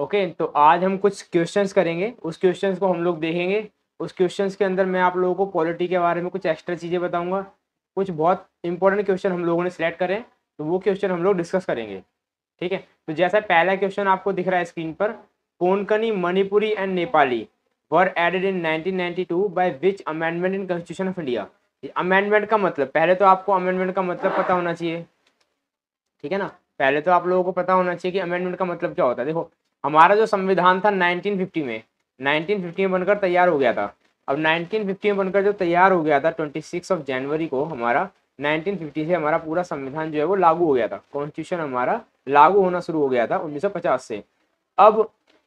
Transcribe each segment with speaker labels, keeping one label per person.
Speaker 1: okay तो आज हम कुछ क्वेश्चंस करेंगे उस क्वेश्चंस को हम लोग देखेंगे उस क्वेश्चंस के अंदर मैं आप लोगों को पॉलिटी के बारे में कुछ एक्स्ट्रा चीज़ें बताऊंगा कुछ बहुत इंपॉर्टेंट क्वेश्चन हम लोगों ने सिलेक्ट करें तो वो क्वेश्चन हम लोग डिस्कस करेंगे ठीक है तो जैसा पहला क्वेश्चन आपको दिख रहा है स्क्रीन पर Konkani Manipuri and Nepali were added in nineteen by which amendment in constitution of India amendment का मतलब पहले तो आपको अमेंडमेंट का मतलब पता होना चाहिए ठीक है ना पहले तो आप लोगों को पता होना चाहिए कि अमेंडमेंट का मतलब क्या होता है देखो हमारा जो संविधान था 1950 में 1950 में बनकर तैयार हो गया था अब 1950 में बनकर जो तैयार हो गया था 26 ऑफ जनवरी को हमारा 1950 से हमारा पूरा संविधान जो है वो लागू हो गया था कॉन्स्टिट्यूशन हमारा लागू होना शुरू हो गया था 1950 से अब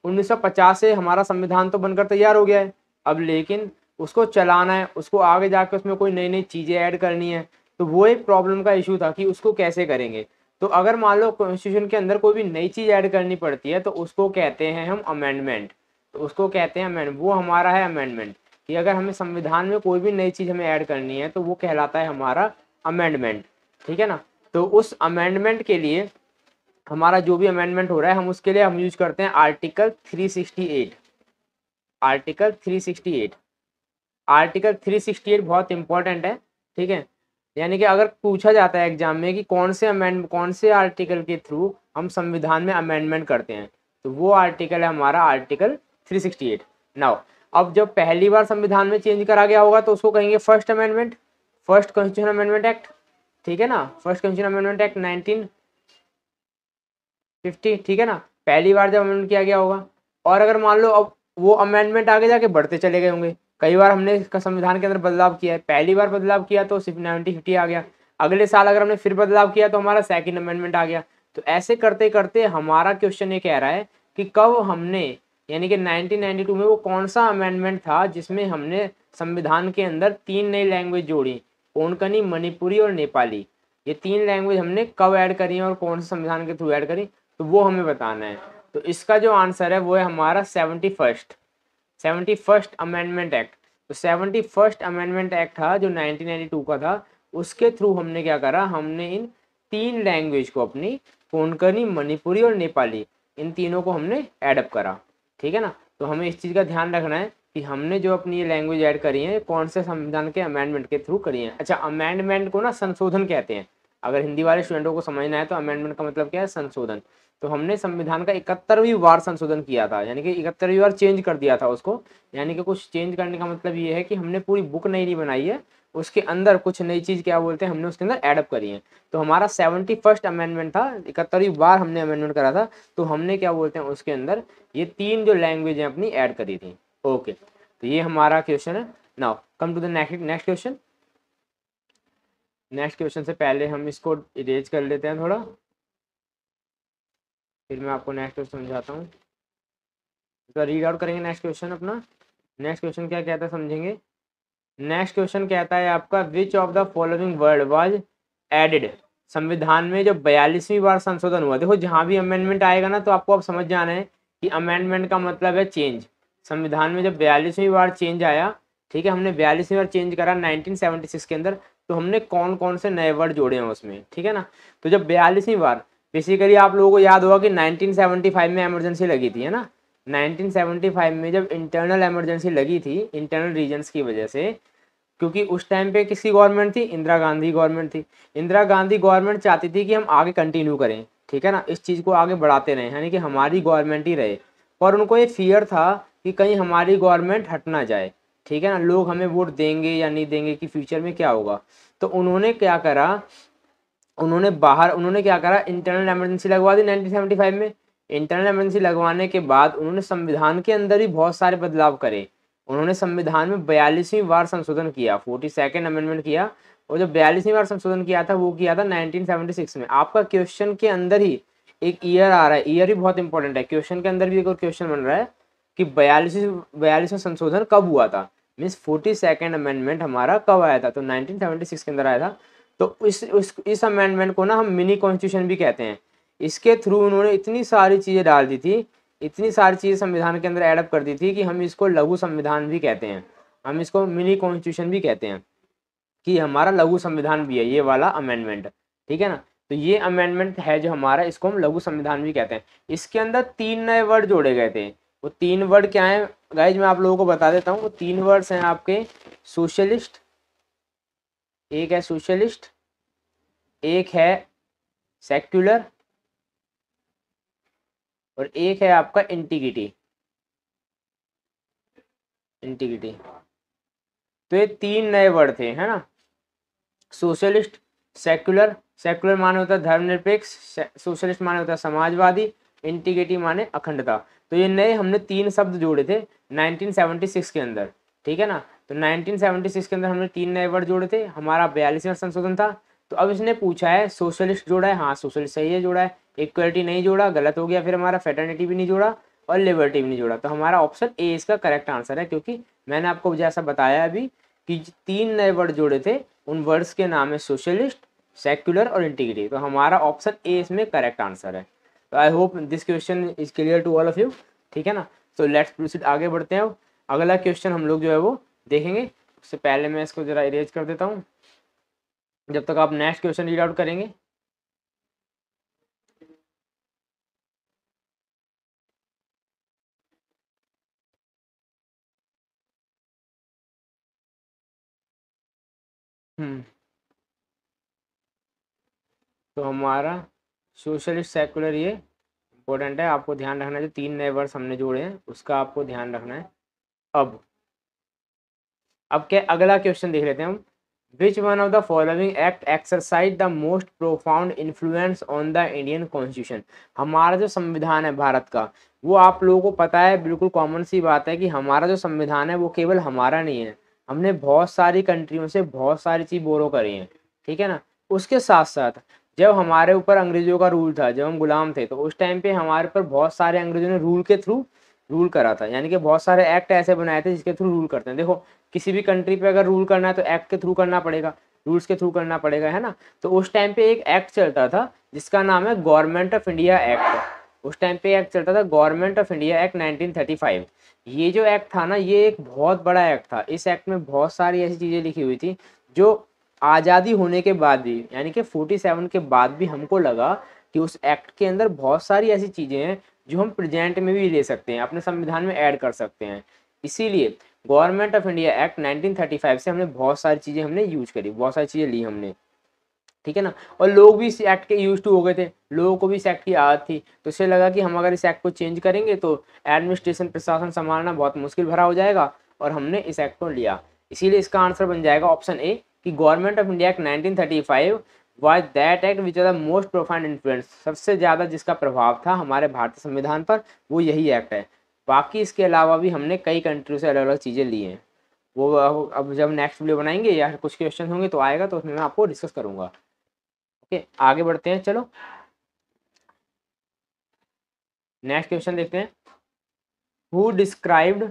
Speaker 1: 1950 से हमारा संविधान तो बनकर तैयार हो गया है अब लेकिन उसको चलाना है उसको आगे जाके उसमें कोई नई नई चीज़ें ऐड करनी है तो वो एक प्रॉब्लम का इशू था कि उसको कैसे करेंगे तो अगर मान लो कॉन्स्टिट्यूशन के अंदर कोई भी नई चीज़ ऐड करनी पड़ती है तो उसको कहते हैं हम अमेंडमेंट तो उसको कहते हैं अमेंड वो हमारा है अमेंडमेंट कि अगर हमें संविधान में कोई भी नई चीज़ हमें ऐड करनी है तो वो कहलाता है हमारा अमेंडमेंट ठीक है ना तो उस अमेंडमेंट के लिए हमारा जो भी अमेंडमेंट हो रहा है हम उसके लिए हम यूज करते हैं आर्टिकल 368 आर्टिकल 368 आर्टिकल 368 बहुत इंपॉर्टेंट है ठीक है यानी कि अगर पूछा जाता है एग्जाम में कि कौन से अमेंड कौन से आर्टिकल के थ्रू हम संविधान में अमेंडमेंट करते हैं तो वो आर्टिकल है हमारा आर्टिकल 368 नाउ अब जब पहली बार संविधान में चेंज करा गया होगा तो उसको कहेंगे first amendment first constitution amendment act ठीक है ना first constitution amendment act nineteen ठीक है ना पहली बार जब अमेंडमेंट किया गया होगा और अगर मान लो अब वो अमेंडमेंट आगे जाके बढ़ते चले गए होंगे कई बार हमने इसका संविधान के अंदर बदलाव किया है पहली बार बदलाव किया तो सिर्फ नाइनटीन फिफ्टी आ गया अगले साल अगर हमने फिर बदलाव किया तो हमारा सेकेंड अमेंडमेंट आ गया तो ऐसे करते करते हमारा क्वेश्चन ये कह रहा है कि कब हमने यानी कि 1992 में वो कौन सा अमेंडमेंट था जिसमें हमने संविधान के अंदर तीन नई लैंग्वेज जोड़ी कनी मणिपुरी और नेपाली ये तीन लैंग्वेज हमने कब ऐड करी है और कौन से संविधान के थ्रू ऐड करी तो वो हमें बताना है तो इसका जो आंसर है वो है हमारा seventy first seventy first amendment act तो सेवेंटी फर्स्ट अमेंडमेंट एक्ट था जो 1992 का था उसके थ्रू हमने क्या करा हमने इन तीन लैंग्वेज को अपनी कोंकणी मणिपुरी और नेपाली इन तीनों को हमने एडअप करा ठीक है ना तो हमें इस चीज़ का ध्यान रखना है कि हमने जो अपनी ये लैंग्वेज ऐड करी है कौन से संविधान के अमेंडमेंट के थ्रू करी है अच्छा अमेंडमेंट को ना संशोधन कहते हैं अगर हिंदी वाले स्टूडेंटों को समझना है तो अमेंडमेंट का मतलब क्या है संशोधन तो हमने संविधान का इकहत्तरवीं बार संशोधन किया था यानी कि इकहत्तरवीं बार चेंज कर दिया था उसको यानी कि कुछ चेंज करने का मतलब ये है कि हमने पूरी बुक नई नहीं बनाई है उसके अंदर कुछ नई चीज़ क्या बोलते हैं हमने उसके अंदर एडअप करी है तो हमारा सेवेंटी फर्स्ट अमेंडमेंट था इकहत्तरवीं बार हमने अमेंडमेंट करा था तो हमने क्या बोलते हैं उसके अंदर ये तीन जो लैंग्वेज हैं अपनी ऐड करी थी ओके तो ये हमारा क्वेश्चन है now come to the next next question next question से पहले हम इसको इरेज कर लेते हैं थोड़ा फिर मैं आपको नेक्स्ट क्वेश्चन समझाता हूँ तो रीड आउट करेंगे नेक्स्ट क्वेश्चन अपना नेक्स्ट क्वेश्चन क्या कहता है समझेंगे नेक्स्ट क्वेश्चन कहता है आपका which of the following word was added संविधान में जो बयालीसवीं बार संशोधन हुआ देखो जहाँ भी अमेंडमेंट आएगा ना तो आपको अब आप समझ जाना है कि अमेंडमेंट का मतलब है चेंज संविधान में जब बयालीसवीं बार चेंज आया ठीक है हमने बयालीसवीं बार चेंज करा 1976 के अंदर तो हमने कौन कौन से नए वर्ड जोड़े हैं उसमें ठीक है ना तो जब बयालीसवीं बार बेसिकली आप लोगों को याद होगा कि 1975 में इमरजेंसी लगी थी है ना 1975 में जब इंटरनल इमरजेंसी लगी थी इंटरनल रीजन्स की वजह से क्योंकि उस टाइम पे किसकी गवर्नमेंट थी इंदिरा गांधी गवर्नमेंट थी इंदिरा गांधी गवर्नमेंट चाहती थी कि हम आगे कंटिन्यू करें ठीक है ना इस चीज़ को आगे बढ़ाते रहें यानी कि हमारी गवर्नमेंट ही रहे पर उनको ये फियर था कि कहीं हमारी गवर्नमेंट हट ना जाए ठीक है ना लोग हमें वोट देंगे या नहीं देंगे कि फ्यूचर में क्या होगा तो उन्होंने क्या करा उन्होंने बाहर उन्होंने क्या करा इंटरनल एमरजेंसी लगवा दी 1975 में इंटरनल एमरजेंसी लगवाने के बाद उन्होंने संविधान के अंदर ही बहुत सारे बदलाव करे उन्होंने संविधान में बयालीसवीं बार संशोधन किया फोर्टी सेकेंड अमेंडमेंट किया और जो बयालीसवीं बार संशोधन किया था वो किया था सिक्स में आपका क्वेश्चन के अंदर ही एक ईयर आ रहा है ईयर ही बहुत इंपॉर्टेंट है क्वेश्चन के अंदर भी एक और क्वेश्चन बन रहा है कि बयालीसवीं बयालीसवें संशोधन कब हुआ था मीन्स फोर्टी सेकेंड अमेंडमेंट हमारा कब आया था तो 1976 के अंदर आया था तो इस इस, इस अमेंडमेंट को ना हम मिनी कॉन्स्टिट्यूशन भी कहते हैं इसके थ्रू उन्होंने इतनी सारी चीज़ें डाल दी थी इतनी सारी चीज़ें संविधान के अंदर एडअप कर दी थी कि हम इसको लघु संविधान भी कहते हैं हम इसको मिनी कॉन्स्टिट्यूशन भी कहते हैं कि हमारा लघु संविधान भी है ये वाला अमेंडमेंट ठीक है ना तो ये अमेंडमेंट है जो हमारा इसको हम लघु संविधान भी कहते हैं इसके अंदर तीन नए वर्ड जोड़े गए थे वो तीन वर्ड क्या हैं गाइज मैं आप लोगों को बता देता हूँ वो तीन वर्ड्स हैं आपके सोशलिस्ट एक है सोशलिस्ट एक है सेक्युलर और एक है आपका इंटीग्रिटी इंटीग्रिटी तो ये तीन नए वर्ड थे है ना सोशलिस्ट सेक्युलर सेक्युलर माने होता है धर्मनिरपेक्ष सोशलिस्ट माने होता है समाजवादी इंटीग्रिटी माने अखंडता तो ये नए हमने तीन शब्द जोड़े थे 1976 के अंदर ठीक है ना तो 1976 के अंदर हमने तीन नए वर्ड जोड़े थे हमारा बयालीसवा संशोधन था तो अब इसने पूछा है सोशलिस्ट जोड़ा है हाँ सोशलिस्ट सही है जोड़ा है इक्वलिटी नहीं जोड़ा गलत हो गया फिर हमारा फेटर्निटी भी नहीं जोड़ा और लिबर्टी भी नहीं जोड़ा तो हमारा ऑप्शन ए इसका करेक्ट आंसर है क्योंकि मैंने आपको जैसा बताया अभी कि तीन नए वर्ड जोड़े थे उन वर्ड्स के नाम है सोशलिस्ट सेक्युलर और इंटीग्रिटी तो हमारा ऑप्शन ए इसमें करेक्ट आंसर है तो I hope this question is clear to all of you ठीक है ना तो लेट्स प्रोसीड आगे बढ़ते हैं अगला क्वेश्चन हम लोग जो है वो देखेंगे उससे पहले मैं इसको ज़रा इरेज कर देता हूँ जब तक आप नेक्स्ट क्वेश्चन रीड आउट करेंगे हम्म तो हमारा सोशलिस्ट सेकुलर ये इंपॉर्टेंट है आपको ध्यान रखना है जो तीन नए वर्ड्स हमने जोड़े हैं उसका आपको ध्यान रखना है अब अब क्या अगला क्वेश्चन देख लेते हैं हम which one of the following act exercise the most profound influence on the Indian constitution हमारा जो संविधान है भारत का वो आप लोगों को पता है बिल्कुल कॉमन सी बात है कि हमारा जो संविधान है वो केवल हमारा नहीं है हमने बहुत सारी कंट्रियों से बहुत सारी चीज़ बोरो करी है ठीक है ना उसके साथ साथ जब हमारे ऊपर अंग्रेजों का रूल था जब हम गुलाम थे तो उस टाइम पे हमारे ऊपर बहुत सारे अंग्रेजों ने रूल के थ्रू रूल करा था यानी कि बहुत सारे एक्ट ऐसे बनाए थे जिसके थ्रू रूल करते हैं देखो किसी भी कंट्री पे अगर रूल करना है तो एक्ट के थ्रू करना पड़ेगा रूल्स के थ्रू करना पड़ेगा है ना तो उस टाइम पे एक एक्ट चलता था जिसका नाम है गवर्नमेंट ऑफ इंडिया एक्ट उस टाइम पे एक्ट चलता था government of India act nineteen ये जो एक्ट था ना ये एक बहुत बड़ा एक्ट था इस एक्ट में बहुत सारी ऐसी चीज़ें लिखी हुई थी जो आज़ादी होने के बाद भी यानी कि 47 के बाद भी हमको लगा कि उस एक्ट के अंदर बहुत सारी ऐसी चीज़ें हैं जो हम प्रेजेंट में भी ले सकते हैं अपने संविधान में ऐड कर सकते हैं इसीलिए गवर्नमेंट ऑफ इंडिया एक्ट 1935 से हमने बहुत सारी चीज़ें हमने यूज करी बहुत सारी चीज़ें ली हमने ठीक है ना और लोग भी इस एक्ट के यूज टू हो गए थे लोगों को भी इस एक्ट की आदत थी तो इसे लगा कि हम अगर इस एक्ट को चेंज करेंगे तो एडमिनिस्ट्रेशन प्रशासन संभालना बहुत मुश्किल भरा हो जाएगा और हमने इस एक्ट को लिया इसीलिए इसका आंसर बन जाएगा ऑप्शन ए कि government of India act 1935 was that act which are the most profound influence सबसे ज़्यादा जिसका प्रभाव था हमारे भारतीय संविधान पर वो यही एक्ट है बाकी इसके अलावा भी हमने कई कंट्री से अलग अलग चीज़ें ली हैं वो अब जब नेक्स्ट वीडियो बनाएंगे या कुछ क्वेश्चन होंगे तो आएगा तो उसमें मैं आपको डिस्कस करूँगा ओके आगे बढ़ते हैं चलो नेक्स्ट क्वेश्चन देखते हैं who described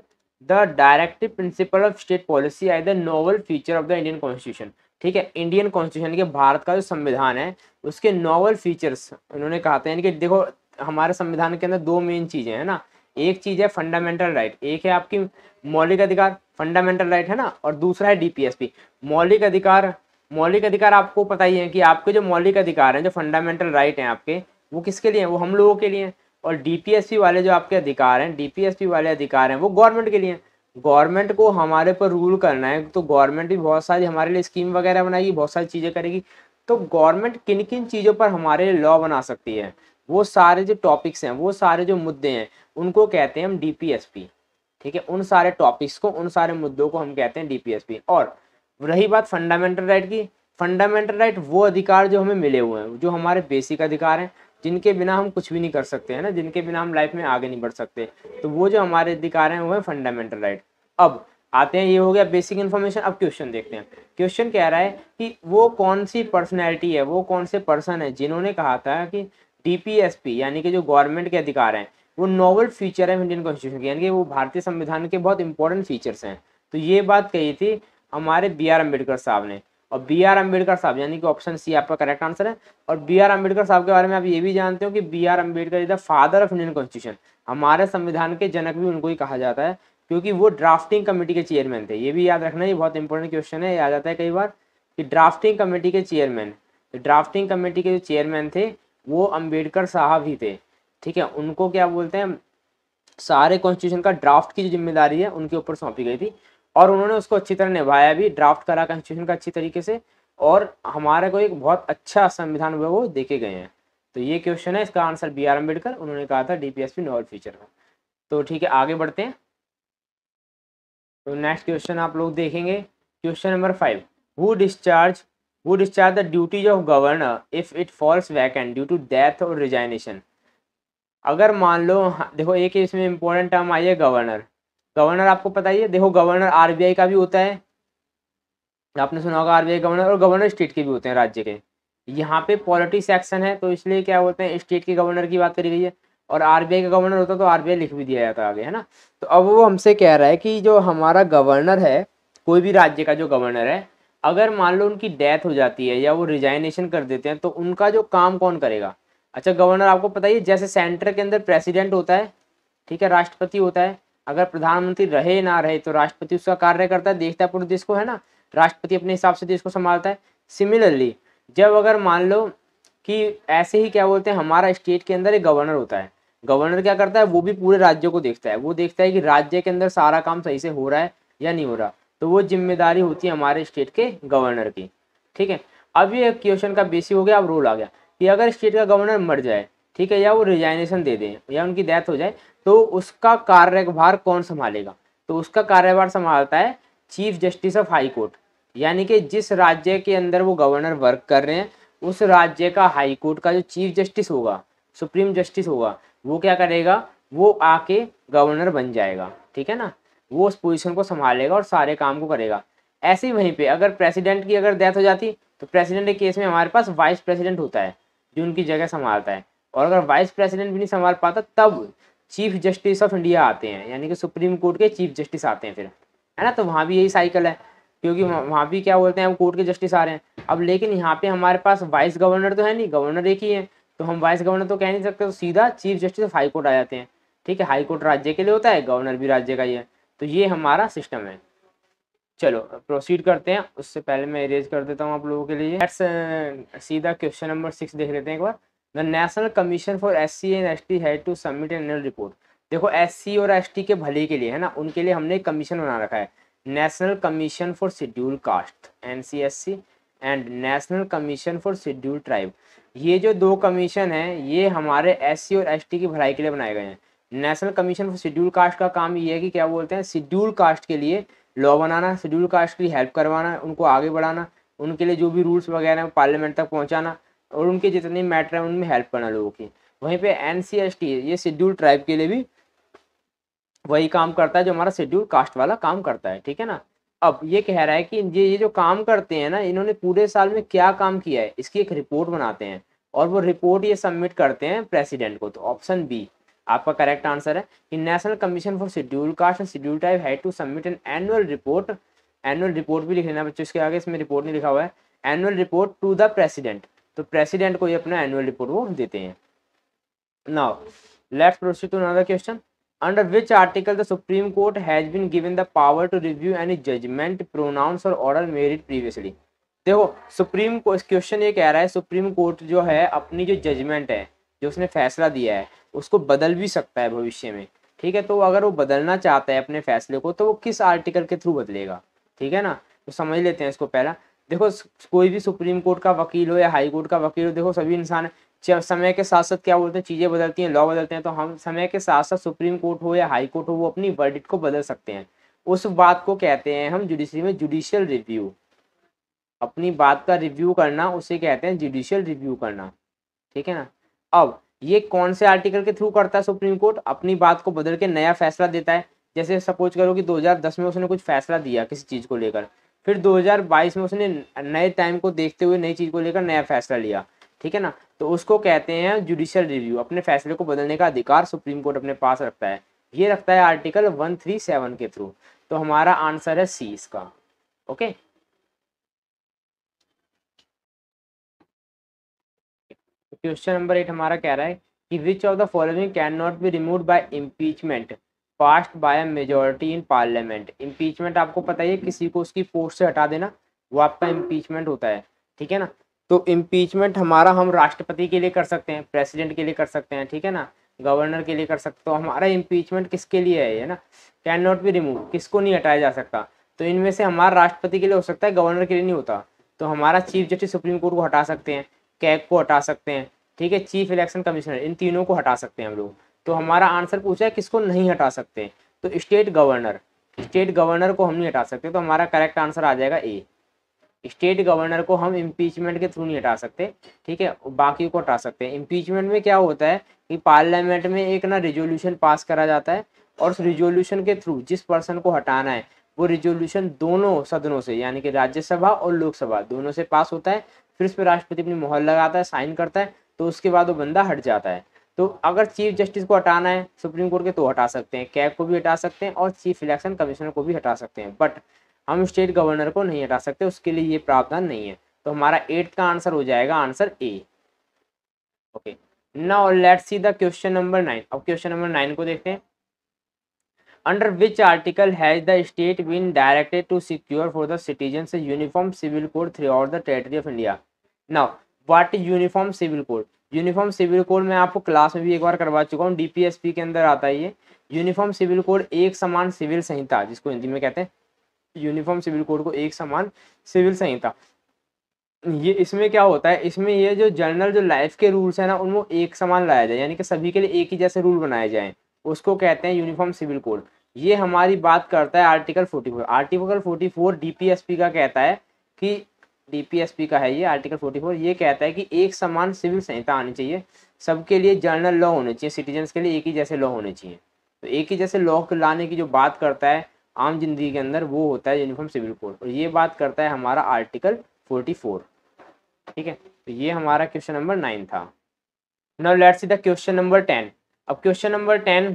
Speaker 1: the directive principle of state policy as the novel feature of the Indian constitution ठीक है इंडियन कॉन्स्टिट्यूशन के भारत का जो संविधान है उसके नॉवल फीचर्स उन्होंने कहा था यानी कि देखो हमारे संविधान के अंदर दो मेन चीज़ें हैं ना एक चीज़ है फंडामेंटल राइट एक है आपकी मौलिक अधिकार फंडामेंटल राइट है ना और दूसरा है डीपीएसपी मौलिक अधिकार मौलिक अधिकार आपको पता ही है कि आपके जो मौलिक अधिकार हैं जो फंडामेंटल राइट हैं आपके वो किसके लिए हैं वो हम लोगों के लिए हैं और डीपीएसपी वाले जो आपके अधिकार हैं डीपीएसपी वाले अधिकार हैं वो गवर्नमेंट के लिए हैं गवर्नमेंट को हमारे पर रूल करना है तो गवर्नमेंट भी बहुत सारी हमारे लिए स्कीम वगैरह बनाएगी बहुत सारी चीज़ें करेगी तो गवर्नमेंट किन किन चीज़ों पर हमारे लिए लॉ बना सकती है वो सारे जो टॉपिक्स हैं वो सारे जो मुद्दे हैं उनको कहते हैं हम डीपीएसपी ठीक है उन सारे टॉपिक्स को उन सारे मुद्दों को हम कहते हैं डीपीएसपी और रही बात फंडामेंटल राइट की फंडामेंटल राइट वो अधिकार जो हमें मिले हुए हैं जो हमारे बेसिक अधिकार हैं जिनके बिना हम कुछ भी नहीं कर सकते हैं ना जिनके बिना हम लाइफ में आगे नहीं बढ़ सकते तो वो जो हमारे अधिकार हैं वो है फंडामेंटल राइट अब आते हैं ये हो गया बेसिक इन्फॉर्मेशन अब क्वेश्चन देखते हैं क्वेश्चन कह रहा है कि वो कौन सी पर्सनैलिटी है वो कौन से पर्सन है जिन्होंने कहा था कि डी यानी कि जो गवर्नमेंट के अधिकार हैं वो नॉवल फीचर है इंडियन कॉन्स्टिट्यूशन के यानी कि वो भारतीय संविधान के बहुत इंपॉर्टेंट फीचर्स हैं तो ये बात कही थी हमारे बी आर अम्बेडकर साहब ने और बी आर अम्बेडकर साहब यानी कि ऑप्शन सी आपका करेक्ट आंसर है और बी आर अम्बेडकर साहब के बारे में आप ये भी जानते हो कि B R Ambedkar is the father of Indian constitution हमारे संविधान के जनक भी उनको ही कहा जाता है क्योंकि वो ड्राफ्टिंग कमेटी के चेयरमैन थे ये भी याद रखना ये बहुत इंपॉर्टेंट क्वेश्चन है ये आ जाता है कई बार कि ड्राफ्टिंग कमेटी के चेयरमैन तो ड्राफ्टिंग कमेटी के जो चेयरमैन थे वो अम्बेडकर साहब ही थे ठीक है उनको क्या बोलते हैं सारे कॉन्स्टिट्यूशन का ड्राफ्ट की जो जिम्मेदारी है उनके ऊपर सौंपी गई थी और उन्होंने उसको अच्छी तरह निभाया भी ड्राफ्ट करा कॉन्स्टिट्यूशन का अच्छी तरीके से और हमारे को एक बहुत अच्छा संविधान हुआ वो देखे गए हैं तो ये क्वेश्चन है इसका आंसर बी आर अम्बेडकर उन्होंने कहा था डीपीएसपी नोबल फ्यूचर में तो ठीक है आगे बढ़ते हैं तो नेक्स्ट क्वेश्चन आप लोग देखेंगे question number five who discharge वो discharge the duties of governor if it falls vacant due to death और रिजाइनेशन अगर मान लो देखो एक इसमें इंपॉर्टेंट टर्म आई है गवर्नर गवर्नर आपको पता ही है देखो गवर्नर आरबीआई का भी होता है आपने सुना होगा आरबीआई गवर्नर और गवर्नर स्टेट के भी होते हैं राज्य के यहाँ पे पॉलिटी सेक्शन है तो इसलिए क्या बोलते हैं स्टेट के गवर्नर की बात करी गई है और आरबीआई का गवर्नर होता तो आरबीआई लिख भी दिया जाता आगे है ना तो अब वो हमसे कह रहा है कि जो हमारा गवर्नर है कोई भी राज्य का जो गवर्नर है अगर मान लो उनकी डेथ हो जाती है या वो रिजाइनेशन कर देते हैं तो उनका जो काम कौन करेगा अच्छा गवर्नर आपको पता ही जैसे सेंटर के अंदर प्रेसिडेंट होता है ठीक है राष्ट्रपति होता है अगर प्रधानमंत्री रहे ना रहे तो राष्ट्रपति उसका कार्य करता है देखता है पूरे देश को है ना राष्ट्रपति अपने हिसाब से देश को संभालता है सिमिलरली जब अगर मान लो कि ऐसे ही क्या बोलते हैं हमारा स्टेट के अंदर एक गवर्नर होता है गवर्नर क्या करता है वो भी पूरे राज्य को देखता है वो देखता है कि राज्य के अंदर सारा काम सही से हो रहा है या नहीं हो रहा तो वो जिम्मेदारी होती है हमारे स्टेट के गवर्नर की ठीक है अब ये क्वेश्चन का बेसिक हो गया अब रोल आ गया कि अगर स्टेट का गवर्नर मर जाए ठीक है या वो रिजाइनेशन दे दें या उनकी डेथ हो जाए तो उसका कार्यभार कौन संभालेगा तो उसका कार्यभार संभालता है chief justice of high court यानी कि जिस राज्य के अंदर वो गवर्नर वर्क कर रहे हैं उस राज्य का हाई कोर्ट का जो चीफ जस्टिस होगा सुप्रीम जस्टिस होगा वो क्या करेगा वो आके गवर्नर बन जाएगा ठीक है ना वो उस पोजीशन को संभालेगा और सारे काम को करेगा ऐसे ही वहीं पे अगर प्रेसिडेंट की अगर डेथ हो जाती तो प्रेसिडेंट के केस में हमारे पास वाइस प्रेसिडेंट होता है जो उनकी जगह संभालता है और अगर वाइस प्रेसिडेंट भी नहीं संभाल पाता तब चीफ जस्टिस ऑफ इंडिया आते हैं यानी कि सुप्रीम कोर्ट के चीफ जस्टिस आते हैं फिर है ना तो वहाँ भी यही साइकिल है क्योंकि वहाँ भी क्या बोलते हैं वो कोर्ट के जस्टिस आ रहे हैं अब लेकिन यहाँ पे हमारे पास वाइस गवर्नर तो है नहीं गवर्नर एक ही है तो हम वाइस गवर्नर तो कह नहीं सकते तो सीधा chief justice of high court आ जाते हैं ठीक है हाई कोर्ट राज्य के लिए होता है गवर्नर भी राज्य का ही है तो ये हमारा सिस्टम है चलो प्रोसीड करते हैं उससे पहले मैं इरेज कर देता हूँ आप लोगों के लिए सीधा क्वेश्चन नंबर सिक्स देख लेते हैं एक बार the national commission for S C and S T had to submit annual report देखो एस और एस के भले के लिए है ना उनके लिए हमने कमीशन बना रखा है national commission for scheduled caste an and national commission for scheduled tribe ये जो दो कमीशन हैं ये हमारे एस और एस की भलाई के लिए बनाए गए हैं national commission for scheduled caste का काम ये है कि क्या बोलते हैं शेड्यूल कास्ट के लिए लॉ बनाना शेड्यूल कास्ट की हेल्प करवाना उनको आगे बढ़ाना उनके लिए जो भी रूल्स वगैरह पार्लियामेंट तक पहुँचाना और उनके जितने मैटर हैं उनमें हेल्प करना लोगों की वहीं पे एन ये शेड्यूल ट्राइब के लिए भी वही काम करता है जो हमारा शेड्यूल कास्ट वाला काम करता है ठीक है ना अब ये कह रहा है कि ये ये जो काम करते हैं ना इन्होंने पूरे साल में क्या काम किया है इसकी एक रिपोर्ट बनाते हैं और वो रिपोर्ट ये सबमिट करते हैं प्रेसिडेंट को तो ऑप्शन बी आपका करेक्ट आंसर है कि national commission for scheduled caste and scheduled type had to submit an annual report annual report भी लिख लेना बच्चों इसके आगे इसमें रिपोर्ट नहीं लिखा हुआ है annual report to the president तो प्रेसिडेंट को ही अपना एनुअल रिपोर्ट वो देते हैं now let's proceed to another question under which article the supreme court has been given the power to review any judgment pronounce और ऑर्डर मेरिट प्रीवियसली देखो supreme court question ये कह रहा है सुप्रीम कोर्ट जो है अपनी जो जजमेंट है जो उसने फैसला दिया है उसको बदल भी सकता है भविष्य में ठीक है तो अगर वो बदलना चाहता है अपने फैसले को तो वो किस आर्टिकल के थ्रू बदलेगा ठीक है ना तो समझ लेते हैं इसको पहला देखो कोई भी सुप्रीम कोर्ट का वकील हो या हाई कोर्ट का वकील हो देखो सभी इंसान समय के साथ साथ क्या बोलते हैं चीज़ें बदलती हैं लॉ बदलते हैं तो हम समय के साथ साथ सुप्रीम कोर्ट हो या हाई कोर्ट हो वो अपनी वर्डिट को बदल सकते हैं उस बात को कहते हैं हम जुडिशरी में जुडिशियल रिव्यू अपनी बात का रिव्यू करना उसे कहते हैं जुडिशियल रिव्यू करना ठीक है ना अब ये कौन से आर्टिकल के थ्रू करता है सुप्रीम कोर्ट अपनी बात को बदल के नया फैसला देता है जैसे सपोज करो कि 2010 में उसने कुछ फैसला दिया किसी चीज़ को लेकर फिर 2022 में उसने नए टाइम को देखते हुए नई चीज़ को लेकर नया फैसला लिया ठीक है ना तो उसको कहते हैं जुडिशियल रिव्यू अपने फैसले को बदलने का अधिकार सुप्रीम कोर्ट अपने पास रखता है ये रखता है आर्टिकल 137 के थ्रू तो हमारा आंसर है सी इसका ओके क्वेश्चन नंबर एट हमारा कह रहा है कि which of the following can not be remove by impeachment passed by majority in parliament impeachment आपको पता ही है किसी को उसकी पोस्ट से हटा देना वो आपका इम्पीचमेंट होता है ठीक है ना तो इम्पीचमेंट हमारा हम राष्ट्रपति के लिए कर सकते हैं प्रेसिडेंट के लिए कर सकते हैं ठीक है ना गवर्नर के लिए कर सकते हो तो हमारा इम्पीचमेंट किसके लिए है ये ना कैन नॉट बी रिमूव किसको नहीं हटाया जा सकता तो इनमें से हमारा राष्ट्रपति के लिए हो सकता है गवर्नर के लिए नहीं होता तो हमारा चीफ जस्टिस सुप्रीम कोर्ट को हटा सकते हैं कैग को हटा सकते हैं ठीक है चीफ इलेक्शन कमिश्नर इन तीनों को हटा सकते हैं हम लोग तो हमारा आंसर पूछा है किसको नहीं हटा सकते तो स्टेट गवर्नर स्टेट गवर्नर को हम नहीं हटा सकते तो हमारा करेक्ट आंसर आ जाएगा ए स्टेट गवर्नर को हम इम्पीचमेंट के थ्रू नहीं हटा सकते ठीक है बाकी को हटा सकते हैं इम्पीचमेंट में क्या होता है कि पार्लियामेंट में एक ना रिजोल्यूशन पास करा जाता है और उस रिजोल्यूशन के थ्रू जिस पर्सन को हटाना है वो रिजोल्यूशन दोनों सदनों से यानी कि राज्यसभा और लोकसभा दोनों से पास होता है फिर उस पर राष्ट्रपति अपनी मोहर लगाता है साइन करता है तो उसके बाद वो बंदा हट जाता है तो अगर चीफ जस्टिस को हटाना है सुप्रीम कोर्ट के तो हटा सकते हैं कैब को भी हटा सकते हैं और चीफ इलेक्शन कमिश्नर को भी हटा सकते हैं बट हम स्टेट गवर्नर को नहीं हटा सकते उसके लिए ये प्रावधान नहीं है तो हमारा एट का आंसर हो जाएगा answer A okay now let's see the question number nine अब क्वेश्चन नंबर नाइन को देखते हैं under which article has the state been directed to secure for the uniform civil code through code throughout the territory of india now what uniform civil code uniform civil code मैं आपको class में भी एक बार करवा चुका हूँ DPSP के अंदर आता है ये यूनिफॉर्म सिविल कोड एक समान सिविल संहिता जिसको हिंदी में कहते हैं यूनिफॉर्म सिविल कोड को एक समान सिविल संहिता ये इसमें क्या होता है इसमें ये जो जनरल जो लाइफ के रूल्स हैं ना उनको एक समान लाया जाए यानी कि सभी के लिए एक ही जैसे रूल बनाए जाए उसको कहते हैं यूनिफॉर्म सिविल कोड ये हमारी बात करता है article forty article forty DPSP का कहता है कि डीपीएसपी का है ये आर्टिकल 44 ये कहता है कि एक समान सिविल संहिता आनी चाहिए सबके लिए जनरल लॉ होने चाहिए सिटीजन्स के लिए एक ही जैसे लॉ होने चाहिए तो एक ही जैसे लॉ लाने की जो बात करता है आम जिंदगी के अंदर वो होता है यूनिफॉर्म सिविल कोड और ये बात करता है हमारा आर्टिकल फोर्टी ठीक है तो ये हमारा क्वेश्चन नंबर नाइन था now let's see the question number ten अब क्वेश्चन नंबर टेन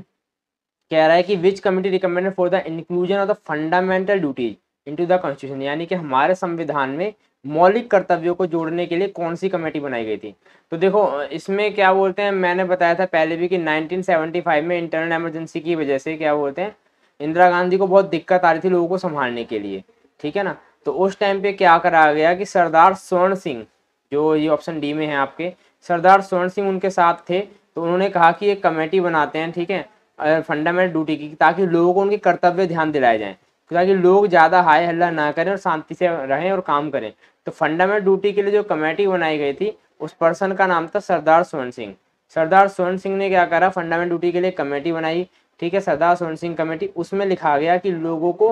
Speaker 1: कह रहा है कि which committee recommended for the inclusion of the fundamental duties into the constitution यानी कि हमारे संविधान में मौलिक कर्तव्यों को जोड़ने के लिए कौन सी कमेटी बनाई गई थी तो देखो इसमें क्या बोलते हैं मैंने बताया था पहले भी कि 1975 में इंटरनल एमरजेंसी की वजह से क्या बोलते हैं इंदिरा गांधी को बहुत दिक्कत आ रही थी लोगों को संभालने के लिए ठीक है ना तो उस टाइम पे क्या कराया गया कि सरदार स्वर्ण सिंह जो ये ऑप्शन डी में है आपके सरदार स्वर्ण सिंह उनके साथ थे तो उन्होंने कहा कि एक कमेटी बनाते हैं ठीक है फंडामेंटल ड्यूटी की ताकि लोगों को उनके कर्तव्य ध्यान दिलाए जाएं ताकि लोग ज़्यादा हाय हल्ला ना करें और शांति से रहें और काम करें तो फंडामेंट ड्यूटी के लिए जो कमेटी बनाई गई थी उस पर्सन का नाम था सरदार सोहन सिंह सरदार सोहन सिंह ने क्या करा फंडामेंट ड्यूटी के लिए कमेटी बनाई ठीक है सरदार सोहन सिंह कमेटी उसमें लिखा गया कि लोगों को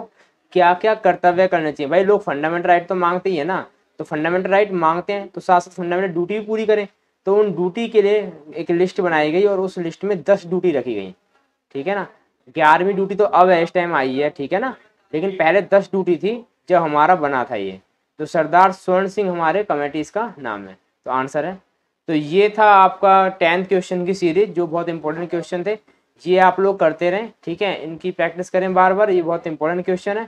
Speaker 1: क्या क्या कर्तव्य करने चाहिए भाई लोग फंडामेंटल राइट तो मांगते ही है ना तो फंडामेंटल राइट मांगते हैं तो साथ साथ फंडामेंटल ड्यूटी भी पूरी करें तो उन ड्यूटी के लिए एक लिस्ट बनाई गई और उस लिस्ट में दस ड्यूटी रखी गई ठीक है ना ग्यारहवीं ड्यूटी तो अब इस टाइम आई है ठीक है ना लेकिन पहले दस ड्यूटी थी जब हमारा बना था ये तो सरदार स्वर्ण सिंह हमारे कमेटी इसका नाम है तो आंसर है तो ये था आपका टेंथ क्वेश्चन की सीरीज जो बहुत इंपॉर्टेंट क्वेश्चन थे ये आप लोग करते रहें ठीक है इनकी प्रैक्टिस करें बार बार ये बहुत इंपॉर्टेंट क्वेश्चन है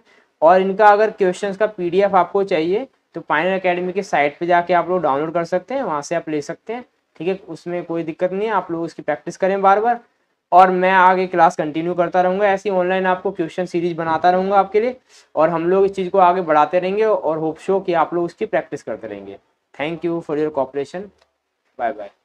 Speaker 1: और इनका अगर क्वेश्चन का पी आपको चाहिए तो पाइनल अकेडमी की साइट पे जाके आप लोग डाउनलोड कर सकते हैं वहाँ से आप ले सकते हैं ठीक है उसमें कोई दिक्कत नहीं है आप लोग इसकी प्रैक्टिस करें बार बार और मैं आगे क्लास कंटिन्यू करता रहूँगा ऐसी ऑनलाइन आपको क्वेश्चन सीरीज बनाता रहूँगा आपके लिए और हम लोग इस चीज़ को आगे बढ़ाते रहेंगे और होप शो कि आप लोग उसकी प्रैक्टिस करते रहेंगे thank you for your cooperation bye bye